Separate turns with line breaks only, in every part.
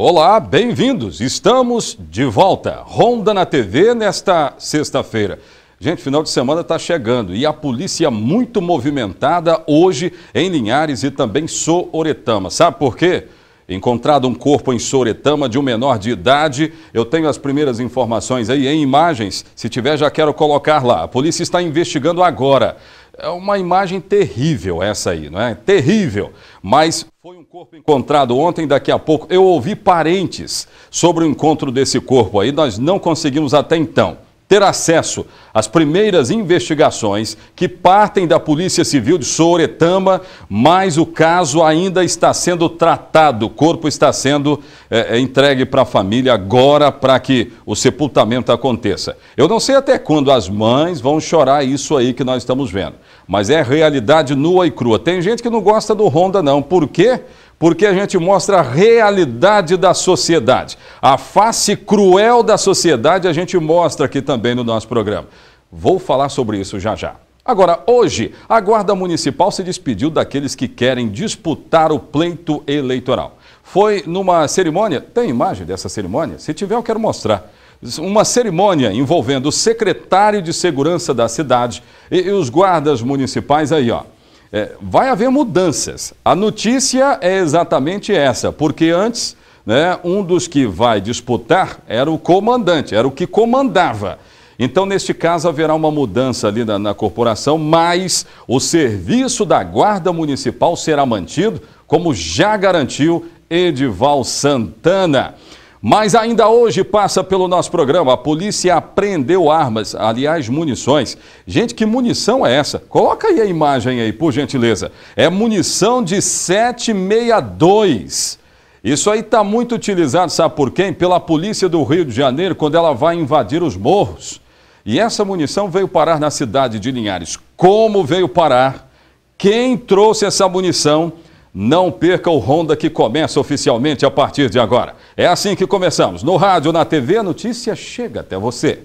Olá, bem-vindos! Estamos de volta. Ronda na TV nesta sexta-feira. Gente, final de semana está chegando e a polícia muito movimentada hoje em Linhares e também Soretama. Sabe por quê? Encontrado um corpo em Soretama de um menor de idade. Eu tenho as primeiras informações aí em imagens. Se tiver, já quero colocar lá. A polícia está investigando agora. É uma imagem terrível essa aí, não é? Terrível. Mas foi corpo encontrado ontem, daqui a pouco eu ouvi parentes sobre o encontro desse corpo aí, nós não conseguimos até então ter acesso às primeiras investigações que partem da Polícia Civil de Souretama, mas o caso ainda está sendo tratado, o corpo está sendo é, entregue para a família agora para que o sepultamento aconteça. Eu não sei até quando as mães vão chorar isso aí que nós estamos vendo, mas é realidade nua e crua. Tem gente que não gosta do Honda não, por quê? porque a gente mostra a realidade da sociedade. A face cruel da sociedade a gente mostra aqui também no nosso programa. Vou falar sobre isso já já. Agora, hoje, a Guarda Municipal se despediu daqueles que querem disputar o pleito eleitoral. Foi numa cerimônia, tem imagem dessa cerimônia? Se tiver, eu quero mostrar uma cerimônia envolvendo o secretário de segurança da cidade e, e, os guardas municipais aí, ó. É, vai haver mudanças. A notícia é exatamente essa, porque antes, né, um dos que vai disputar era o comandante, era o que comandava. Então, neste caso, haverá uma mudança ali na, na corporação, mas o serviço da Guarda Municipal será mantido, como já garantiu Edival Santana. Mas ainda hoje passa pelo nosso programa. A polícia apreendeu armas, aliás, munições. Gente, que munição é essa? Coloca aí a imagem aí, por gentileza. É munição de 762. Isso aí está muito utilizado, sabe por quem? Pela polícia do Rio de Janeiro, quando ela vai invadir os morros. E essa munição veio parar na cidade de Linhares. Como veio parar? Quem trouxe essa munição? Não perca o Ronda que começa oficialmente a partir de agora. É assim que começamos. No rádio, na TV, a notícia chega até você.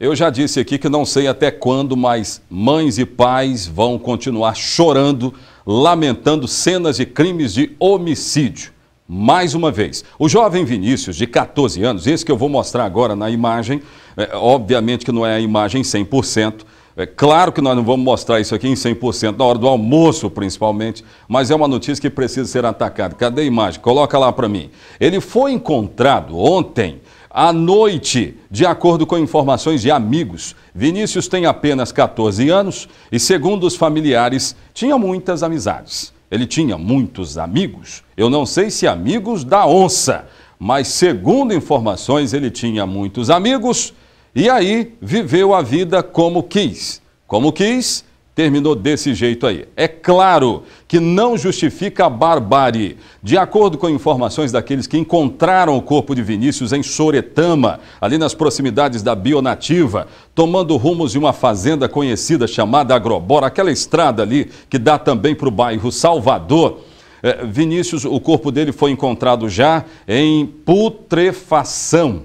Eu já disse aqui que não sei até quando, mas mães e pais vão continuar chorando lamentando cenas de crimes de homicídio. Mais uma vez, o jovem Vinícius, de 14 anos, esse que eu vou mostrar agora na imagem, é, obviamente que não é a imagem 100%, é claro que nós não vamos mostrar isso aqui em 100%, na hora do almoço principalmente, mas é uma notícia que precisa ser atacada. Cadê a imagem? Coloca lá para mim. Ele foi encontrado ontem à noite, de acordo com informações de amigos, Vinícius tem apenas 14 anos e, segundo os familiares, tinha muitas amizades. Ele tinha muitos amigos. Eu não sei se amigos da onça, mas, segundo informações, ele tinha muitos amigos e aí viveu a vida como quis. Como quis, terminou desse jeito aí. É claro que não justifica a barbárie. De acordo com informações daqueles que encontraram o corpo de Vinícius em Soretama, ali nas proximidades da Bionativa, tomando rumos de uma fazenda conhecida chamada Agrobora, aquela estrada ali que dá também para o bairro Salvador. Eh, Vinícius, o corpo dele foi encontrado já em putrefação.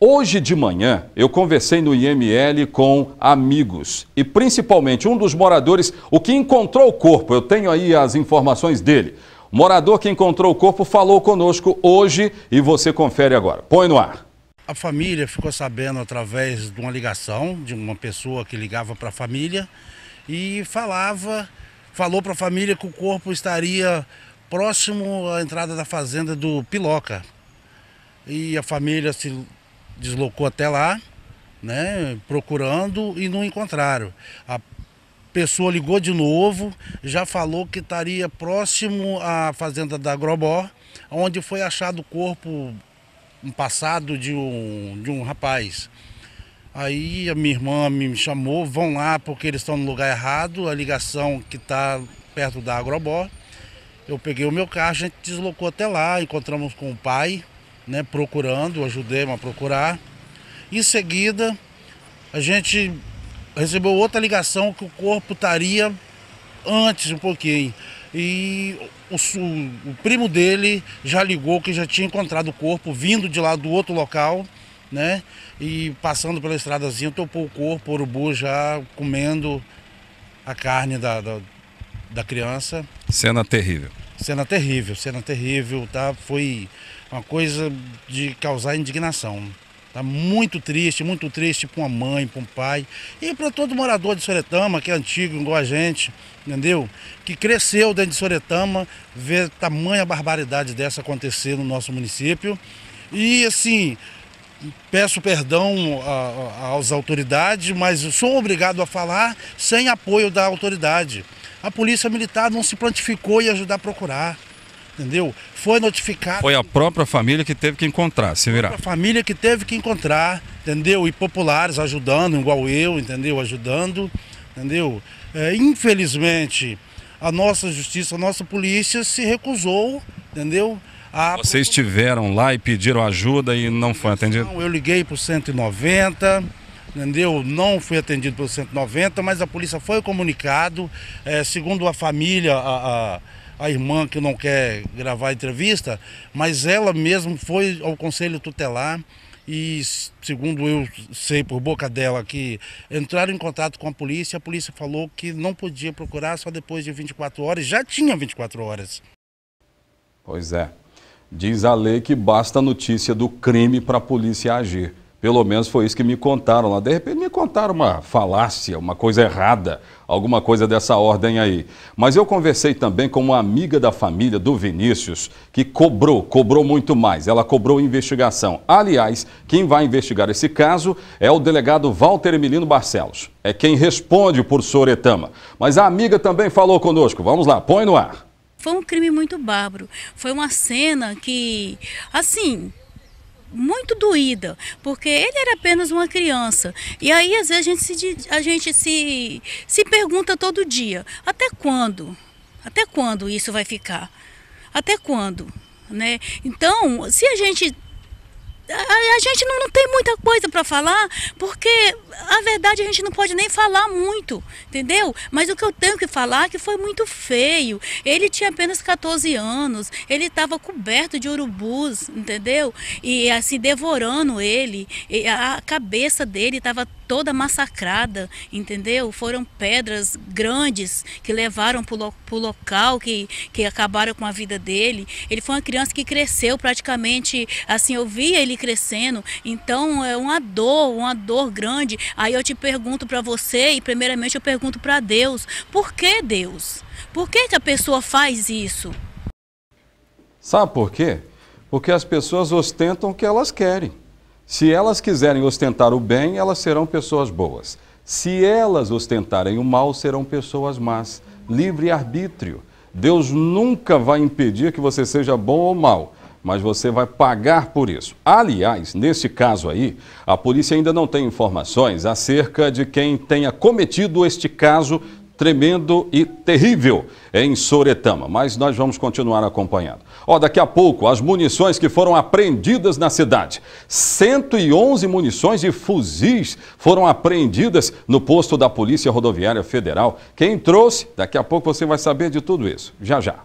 Hoje de manhã, eu conversei no IML com amigos e principalmente um dos moradores, o que encontrou o corpo. Eu tenho aí as informações dele. O morador que encontrou o corpo falou conosco hoje e você confere agora. Põe no ar.
A família ficou sabendo através de uma ligação de uma pessoa que ligava para a família e falava, falou para a família que o corpo estaria próximo à entrada da fazenda do Piloca. E a família se deslocou até lá, né, procurando e não encontraram. A pessoa ligou de novo, já falou que estaria próximo à fazenda da Grobó, onde foi achado o corpo um passado de um, de um rapaz. Aí a minha irmã me chamou, vão lá porque eles estão no lugar errado, a ligação que está perto da Agrobó. Eu peguei o meu carro, a gente deslocou até lá, encontramos com o pai, né, procurando, ajudei a procurar. Em seguida, a gente recebeu outra ligação que o corpo estaria antes um pouquinho. E o, o, o, primo dele já ligou que já tinha encontrado o corpo vindo de lá do outro local, né? E passando pela estradazinha, topou o corpo, o urubu já comendo a carne da, da, da criança.
Cena terrível.
Cena terrível, cena terrível, tá? Foi uma coisa de causar indignação. Tá muito triste, muito triste para uma mãe, para um pai e para todo morador de Soretama, que é antigo igual a gente, entendeu? Que cresceu dentro de Soretama, ver tamanha barbaridade dessa acontecer no nosso município. E assim, peço perdão às autoridades, mas sou obrigado a falar sem apoio da autoridade. A polícia militar não se plantificou e ajudar a procurar entendeu? Foi notificado.
Foi a própria família que teve que encontrar, se virar. A
família que teve que encontrar, entendeu? E populares ajudando, igual eu, entendeu? Ajudando, entendeu? É, infelizmente, a nossa justiça, a nossa polícia se recusou, entendeu? A...
Vocês estiveram lá e pediram ajuda e não foi atendido?
eu liguei para o 190, entendeu? Não fui atendido pelo 190, mas a polícia foi comunicado, é, segundo a família, a, a a irmã que não quer gravar a entrevista, mas ela mesma foi ao conselho tutelar e, segundo eu sei por boca dela, que entraram em contato com a polícia, a polícia falou que não podia procurar só depois de 24 horas, já tinha 24 horas.
Pois é. Diz a lei que basta a notícia do crime para a polícia agir. Pelo menos foi isso que me contaram lá. De repente me contaram uma falácia, uma coisa errada, alguma coisa dessa ordem aí. Mas eu conversei também com uma amiga da família do Vinícius, que cobrou, cobrou muito mais. Ela cobrou investigação. Aliás, quem vai investigar esse caso é o delegado Walter Emilino Barcelos. É quem responde por Soretama. Mas a amiga também falou conosco. Vamos lá, põe no ar.
Foi um crime muito bárbaro. Foi uma cena que, assim, muito doída, porque ele era apenas uma criança. E aí, às vezes, a gente se, a gente se, se pergunta todo dia: até quando? Até quando isso vai ficar? Até quando? Né? Então, se a gente a gente não, não, tem muita coisa para falar, porque a verdade a gente não pode nem falar muito, entendeu? Mas o que eu tenho que falar é que foi muito feio. Ele tinha apenas 14 anos, ele estava coberto de urubus, entendeu? E assim, devorando ele, a cabeça dele estava toda massacrada, entendeu? Foram pedras grandes que levaram para o lo local, que, que acabaram com a vida dele. Ele foi uma criança que cresceu praticamente, assim, eu via ele crescendo. Então é uma dor, uma dor grande. Aí eu te pergunto para você e primeiramente eu pergunto para Deus, por que Deus? Por que, que a pessoa faz isso?
Sabe por quê? Porque as pessoas ostentam o que elas querem. Se elas quiserem ostentar o bem, elas serão pessoas boas. Se elas ostentarem o mal, serão pessoas más. Livre arbítrio. Deus nunca vai impedir que você seja bom ou mal, mas você vai pagar por isso. Aliás, nesse caso aí, a polícia ainda não tem informações acerca de quem tenha cometido este caso tremendo e terrível em Soretama, mas nós vamos continuar acompanhando. Ó, daqui a pouco, as munições que foram apreendidas na cidade. 111 munições de fuzis foram apreendidas no posto da Polícia Rodoviária Federal. Quem trouxe? Daqui a pouco você vai saber de tudo isso. Já, já.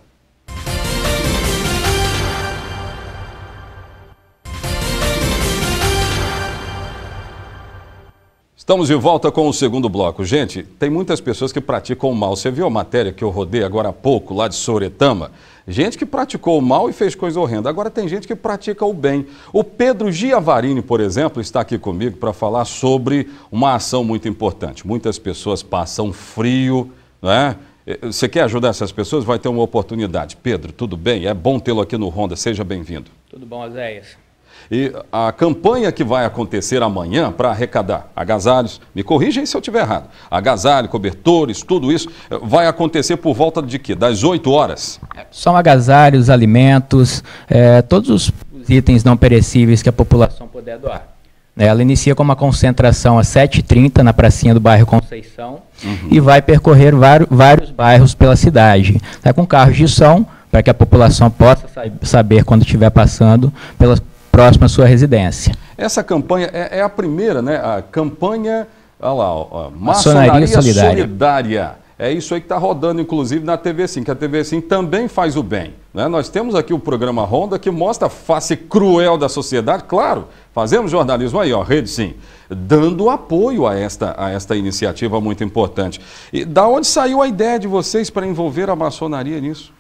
Estamos de volta com o segundo bloco. Gente, tem muitas pessoas que praticam o mal. Você viu a matéria que eu rodei agora há pouco, lá de Soretama? Gente que praticou o mal e fez coisa horrenda. Agora tem gente que pratica o bem. O Pedro Giavarini, por exemplo, está aqui comigo para falar sobre uma ação muito importante. Muitas pessoas passam frio, né? Você quer ajudar essas pessoas? Vai ter uma oportunidade. Pedro, tudo bem? É bom tê-lo aqui no Ronda. Seja bem-vindo.
Tudo bom, Azéias.
E a campanha que vai acontecer amanhã para arrecadar agasalhos, me aí se eu estiver errado, agasalho, cobertores, tudo isso, vai acontecer por volta de que? Das 8 horas?
São agasalhos, alimentos, é, todos os itens não perecíveis que a população
puder doar.
É, ela inicia com uma concentração às 7h30 na pracinha do bairro Conceição uhum. e vai percorrer vários bairros pela cidade, É com carros de som, para que a população possa saber quando estiver passando pelas próximo à sua residência.
Essa campanha é, é a primeira, né? A campanha, olha lá, ó, maçonaria, solidária. solidária. É isso aí que está rodando, inclusive, na TV Sim, que a TV Sim também faz o bem. Né? Nós temos aqui o programa Ronda que mostra a face cruel da sociedade, claro, fazemos jornalismo aí, ó, Rede Sim, dando apoio a esta, a esta iniciativa muito importante. E da onde saiu a ideia de vocês para envolver a maçonaria nisso?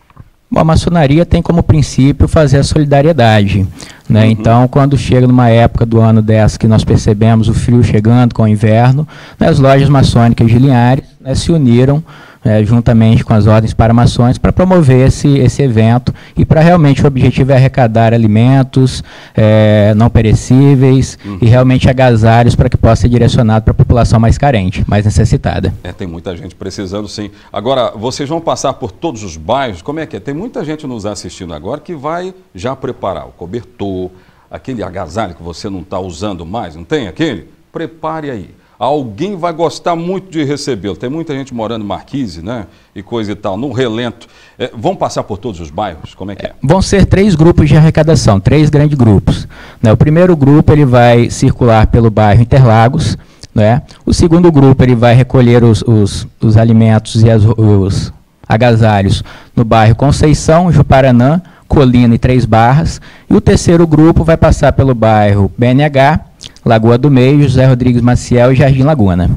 Bom, a maçonaria tem como princípio fazer a solidariedade. Né? Uhum. Então, quando chega numa época do ano dessa que nós percebemos o frio chegando com o inverno, né, as lojas maçônicas de Linhares né, se uniram é, juntamente com as ordens para paramações, para promover esse, esse evento e para realmente o objetivo é arrecadar alimentos é, não perecíveis uhum. e realmente agasalhos para que possa ser direcionado para a população mais carente, mais necessitada.
É, tem muita gente precisando, sim. Agora, vocês vão passar por todos os bairros? Como é que é? Tem muita gente nos assistindo agora que vai já preparar o cobertor, aquele agasalho que você não está usando mais, não tem aquele? Prepare aí alguém vai gostar muito de recebê-lo. Tem muita gente morando em Marquise, né? E coisa e tal, no relento. É, vão passar por todos os bairros? Como é que é?
Vão ser três grupos de arrecadação, três grandes grupos. Né? O primeiro grupo ele vai circular pelo bairro Interlagos. Né? O segundo grupo ele vai recolher os, os, os alimentos e as, os agasalhos no bairro Conceição, Juparanã, Colina e Três Barras. E o terceiro grupo vai passar pelo bairro BNH, Lagoa do Meio, José Rodrigues Maciel e Jardim Laguna. Né?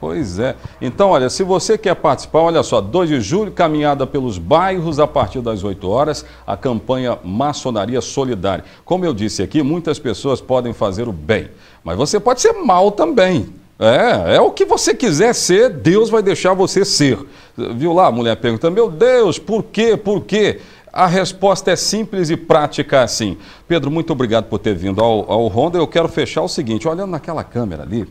Pois é. Então, olha, se você quer participar, olha só, 2 de julho, caminhada pelos bairros a partir das 8 horas, a campanha Maçonaria Solidária. Como eu disse aqui, muitas pessoas podem fazer o bem, mas você pode ser mal também. É, é o que você quiser ser, Deus vai deixar você ser. Viu lá, a mulher pergunta, meu Deus, por quê, por quê? A resposta é simples e prática assim. Pedro, muito obrigado por ter vindo ao, ao Ronda. Eu quero fechar o seguinte, olhando naquela câmera ali,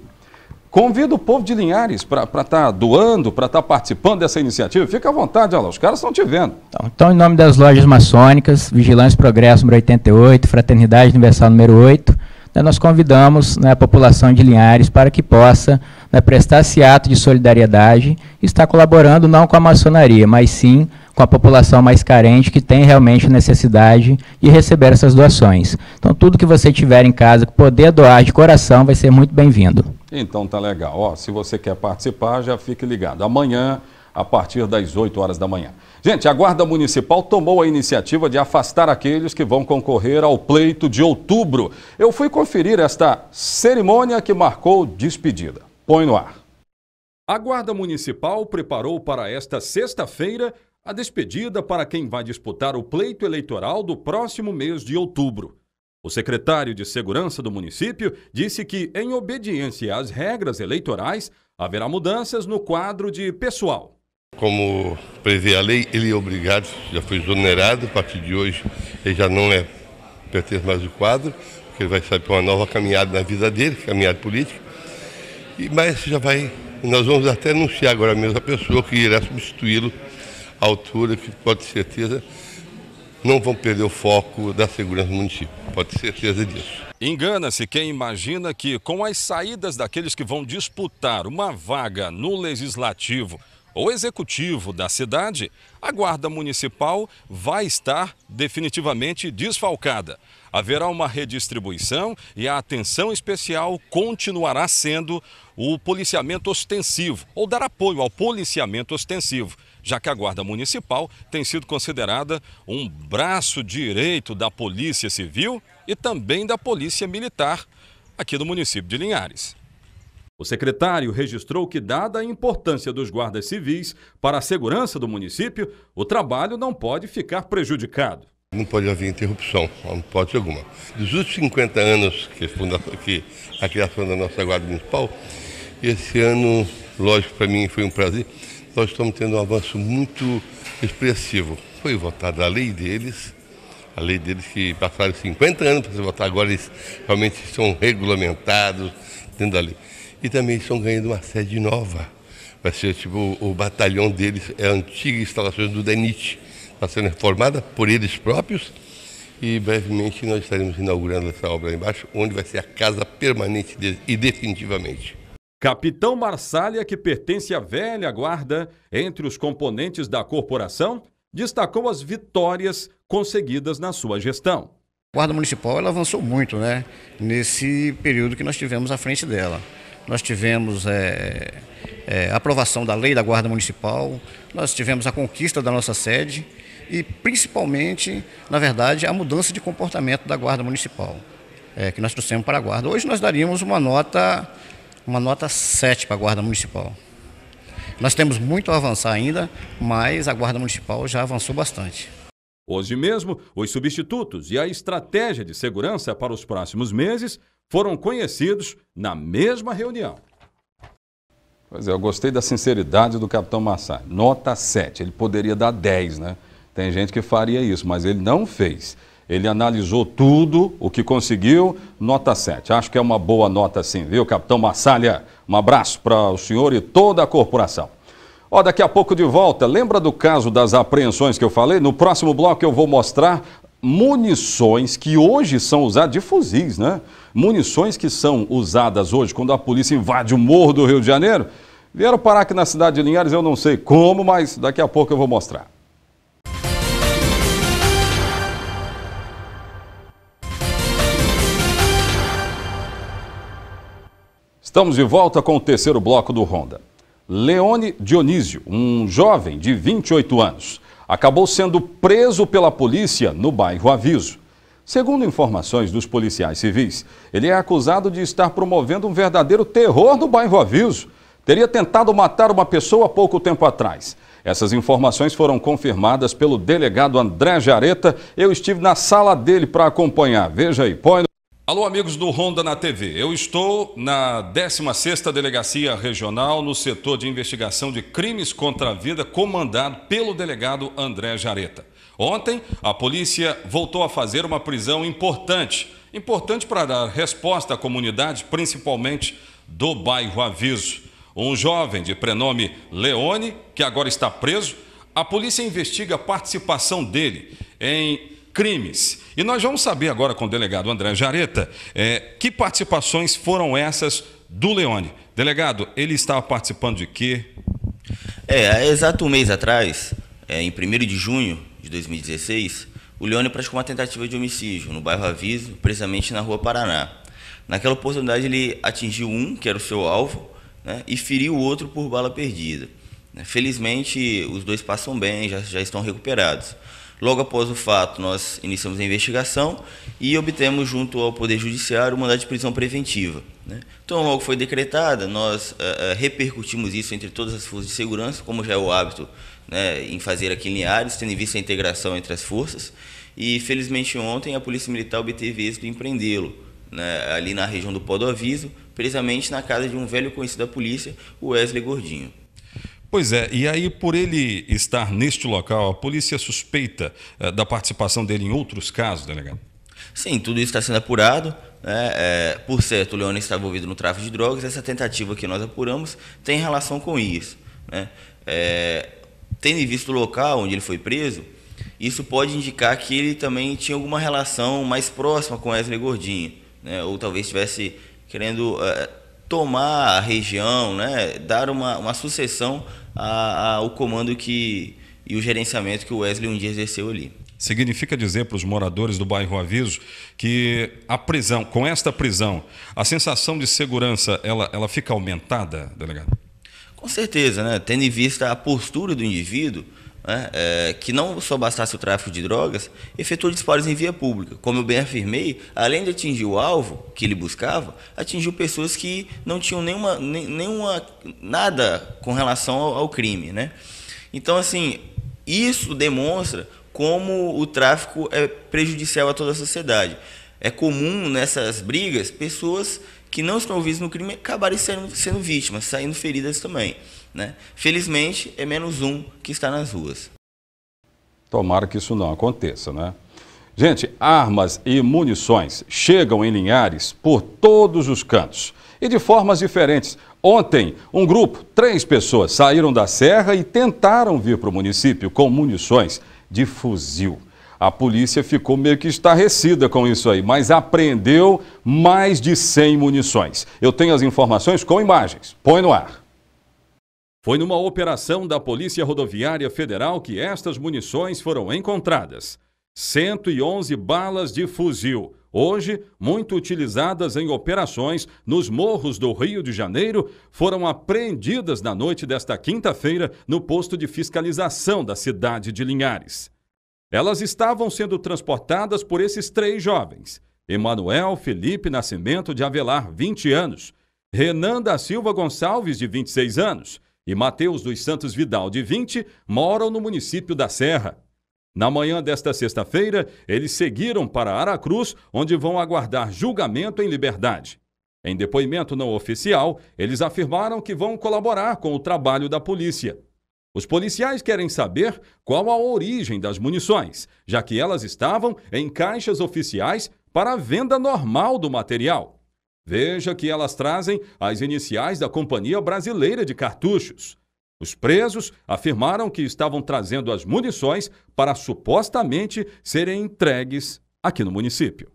Convido o povo de Linhares para estar tá doando, para estar tá participando dessa iniciativa. Fica à vontade, olha os caras estão te vendo.
Então, então, em nome das lojas maçônicas, Vigilância Progresso número 88, Fraternidade Universal número 8, né, nós convidamos né, a população de Linhares para que possa né, prestar esse ato de solidariedade e estar colaborando não com a maçonaria, mas sim com a população mais carente que tem realmente necessidade de receber essas doações. Então, tudo que você tiver em casa, que poder doar de coração, vai ser muito bem-vindo.
Então, tá legal. Ó, se você quer participar, já fique ligado. Amanhã, a partir das 8 horas da manhã. Gente, a Guarda Municipal tomou a iniciativa de afastar aqueles que vão concorrer ao pleito de outubro. Eu fui conferir esta cerimônia que marcou despedida. Põe no ar. A Guarda Municipal preparou para esta sexta-feira a despedida para quem vai disputar o pleito eleitoral do próximo mês de outubro. O secretário de Segurança do município disse que, em obediência às regras eleitorais, haverá mudanças no quadro de pessoal.
Como prevê a lei, ele é obrigado, já foi exonerado, a partir de hoje ele já não é pertence mais ao quadro, porque ele vai sair para uma nova caminhada na vida dele, caminhada política. E, mas já vai, nós vamos até anunciar agora mesmo a pessoa que irá substituí-lo altura que pode ter certeza não vão perder o foco da segurança do município.
Pode ter certeza disso. Engana-se quem imagina que com as saídas daqueles que vão disputar uma vaga no legislativo ou executivo da cidade, a guarda municipal vai estar definitivamente desfalcada. Haverá uma redistribuição e a atenção especial continuará sendo o policiamento ostensivo ou dar apoio ao policiamento ostensivo já que a Guarda Municipal tem sido considerada um braço direito da Polícia Civil e também da Polícia Militar aqui do município de Linhares. O secretário registrou que, dada a importância dos guardas civis para a segurança do município, o trabalho não pode ficar prejudicado. Não pode haver
interrupção, não pode alguma. Dos últimos 50 anos que, funda, que a criação da nossa Guarda Municipal, esse ano, lógico, para mim foi um prazer, nós estamos tendo um avanço muito expressivo. Foi votada a lei deles, a lei deles que passaram 50 anos para se votar, agora eles realmente são regulamentados dentro da lei. E também estão ganhando uma sede nova. Vai ser tipo o batalhão deles, é a antiga instalação do DENIT. Está sendo reformada por eles próprios e brevemente nós estaremos inaugurando essa obra lá embaixo, onde vai ser a casa permanente e
definitivamente. Capitão Marsalia, que pertence à velha guarda entre os componentes da corporação, destacou as vitórias conseguidas na sua gestão.
A Guarda Municipal ela avançou muito né, nesse período que nós tivemos à frente dela. Nós tivemos é, é, aprovação da lei da Guarda Municipal, nós tivemos a conquista da nossa sede e, principalmente, na verdade, a mudança de comportamento da Guarda Municipal, é, que nós trouxemos para a Guarda. Hoje nós daríamos uma nota uma nota 7 para a Guarda Municipal. Nós temos muito a avançar ainda, mas a Guarda Municipal já avançou bastante.
Hoje mesmo, os substitutos e a estratégia de segurança para os próximos meses foram conhecidos na mesma reunião. Pois é, eu gostei da sinceridade do capitão Massai. Nota 7, ele poderia dar 10, né? Tem gente que faria isso, mas ele não fez. Ele analisou tudo o que conseguiu, nota 7. Acho que é uma boa nota sim, viu, capitão Massalha? Um abraço para o senhor e toda a corporação. Ó, daqui a pouco de volta, lembra do caso das apreensões que eu falei? No próximo bloco eu vou mostrar munições que hoje são usadas de fuzis, né? Munições que são usadas hoje quando a polícia invade o morro do Rio de Janeiro. Vieram parar aqui na cidade de Linhares, eu não sei como, mas daqui a pouco eu vou mostrar. Estamos de volta com o terceiro bloco do Ronda. Leone Dionísio, um jovem de 28 anos, acabou sendo preso pela polícia no bairro Aviso. Segundo informações dos policiais civis, ele é acusado de estar promovendo um verdadeiro terror no bairro Aviso. Teria tentado matar uma pessoa pouco tempo atrás. Essas informações foram confirmadas pelo delegado André Jareta. Eu estive na sala dele para acompanhar. Veja aí, põe Alô, amigos do Ronda na TV. Eu estou na 16ª Delegacia Regional no setor de investigação de crimes contra a vida, comandado pelo delegado André Jareta. Ontem, a polícia voltou a fazer uma prisão importante, importante para dar resposta à comunidade, principalmente do bairro Aviso. Um jovem de prenome Leone, que agora está preso, a polícia investiga a participação dele em crimes. E nós vamos saber agora com o delegado André Jareta é, que participações foram essas do Leone. Delegado, ele estava participando de quê? É, há exato
um mês atrás, é, em 1 de junho de 2016, o Leone praticou uma tentativa de homicídio no bairro Aviso, precisamente na rua Paraná. Naquela oportunidade, ele atingiu um, que era o seu alvo, né, e feriu o outro por bala perdida. Felizmente, os dois passam bem, já, já estão recuperados. Logo após o fato, nós iniciamos a investigação e obtemos, junto ao Poder Judiciário, o mandado de prisão preventiva. Né? Então, logo foi decretada, nós uh, repercutimos isso entre todas as forças de segurança, como já é o hábito né, em fazer aqui em Linhares, tendo em vista a integração entre as forças. E, felizmente, ontem a Polícia Militar obteve êxito em prendê-lo, né, ali na região do Pó do Aviso, precisamente na casa de um velho conhecido da polícia, o Wesley Gordinho.
Pois é, e aí por ele estar neste local, a polícia suspeita eh, da participação dele em outros casos, delegado? Sim, tudo isso está sendo
apurado. Né? É, por certo, o Leone está envolvido no tráfico de drogas. Essa tentativa que nós apuramos tem relação com isso. Né? É, tendo visto o local onde ele foi preso, isso pode indicar que ele também tinha alguma relação mais próxima com Wesley Gordinho, né? ou talvez estivesse querendo eh, tomar a região, né? dar uma, uma sucessão ao comando que, e o gerenciamento que o Wesley um dia exerceu
ali. Significa dizer para os moradores do bairro Aviso que a prisão, com esta prisão, a sensação de segurança ela, ela fica aumentada, delegado?
Com certeza, né? tendo em vista a postura do indivíduo, né, é, que não só bastasse o tráfico de drogas, efetuou disparos em via pública. Como eu bem afirmei, além de atingir o alvo que ele buscava, atingiu pessoas que não tinham nenhuma, nenhuma nada com relação ao, ao crime. Né? Então, assim, isso demonstra como o tráfico é prejudicial a toda a sociedade. É comum nessas brigas pessoas que não estão envolvidas no crime acabarem sendo, sendo vítimas, saindo feridas também. Né? Felizmente, é menos um
que está nas ruas. Tomara que isso não aconteça, né? Gente, armas e munições chegam em Linhares por todos os cantos e de formas diferentes. Ontem, um grupo, três pessoas, saíram da serra e tentaram vir para o município com munições de fuzil. A polícia ficou meio que estarrecida com isso aí, mas apreendeu mais de 100 munições. Eu tenho as informações com imagens. Põe no ar. Foi numa operação da Polícia Rodoviária Federal que estas munições foram encontradas. 111 balas de fuzil, hoje muito utilizadas em operações nos morros do Rio de Janeiro, foram apreendidas na noite desta quinta-feira no posto de fiscalização da cidade de Linhares. Elas estavam sendo transportadas por esses três jovens: Emanuel Felipe Nascimento de Avelar, 20 anos, Renan da Silva Gonçalves, de 26 anos, e Mateus dos Santos Vidal, de 20, moram no município da Serra. Na manhã desta sexta-feira, eles seguiram para Aracruz, onde vão aguardar julgamento em liberdade. Em depoimento não oficial, eles afirmaram que vão colaborar com o trabalho da polícia. Os policiais querem saber qual a origem das munições, já que elas estavam em caixas oficiais para a venda normal do material. Veja que elas trazem as iniciais da Companhia Brasileira de Cartuchos. Os presos afirmaram que estavam trazendo as munições para supostamente serem entregues aqui no município.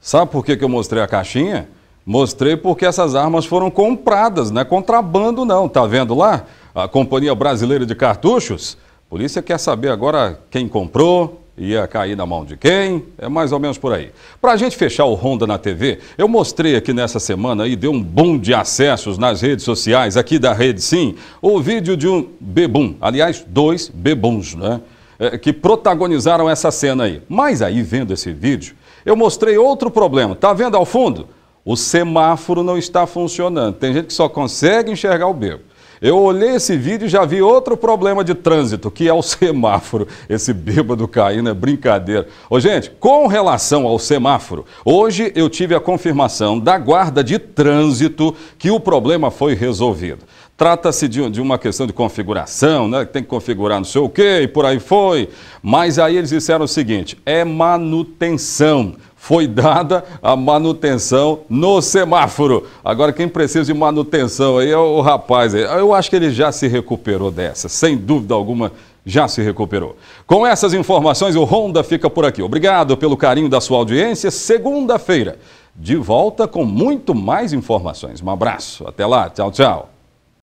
Sabe por que, eu mostrei a caixinha? Mostrei porque essas armas foram compradas, não é contrabando não, tá vendo lá? A Companhia Brasileira de Cartuchos? A polícia quer saber agora quem comprou, ia cair na mão de quem? É mais ou menos por aí. Para a gente fechar o Honda na TV, eu mostrei aqui nessa semana e deu um boom de acessos nas redes sociais aqui da Rede Sim, o vídeo de um bebum, aliás, dois bebuns, né? É, que protagonizaram essa cena aí. Mas aí, vendo esse vídeo, eu mostrei outro problema. Tá vendo ao fundo? O semáforo não está funcionando. Tem gente que só consegue enxergar o bebo. Eu olhei esse vídeo e já vi outro problema de trânsito, que é o semáforo. Esse bêbado caindo é brincadeira. Ô, gente, com relação ao semáforo, hoje eu tive a confirmação da guarda de trânsito que o problema foi resolvido. Trata-se de, de, uma questão de configuração, né? Tem que configurar não sei o quê e por aí foi. Mas aí eles disseram o seguinte: é manutenção foi dada a manutenção no semáforo. Agora, quem precisa de manutenção aí é o rapaz. Aí. Eu acho que ele já se recuperou dessa, sem dúvida alguma já se recuperou. Com essas informações, o Honda fica por aqui. Obrigado pelo carinho da sua audiência. Segunda-feira, de volta com muito mais informações. Um abraço, até lá, tchau, tchau.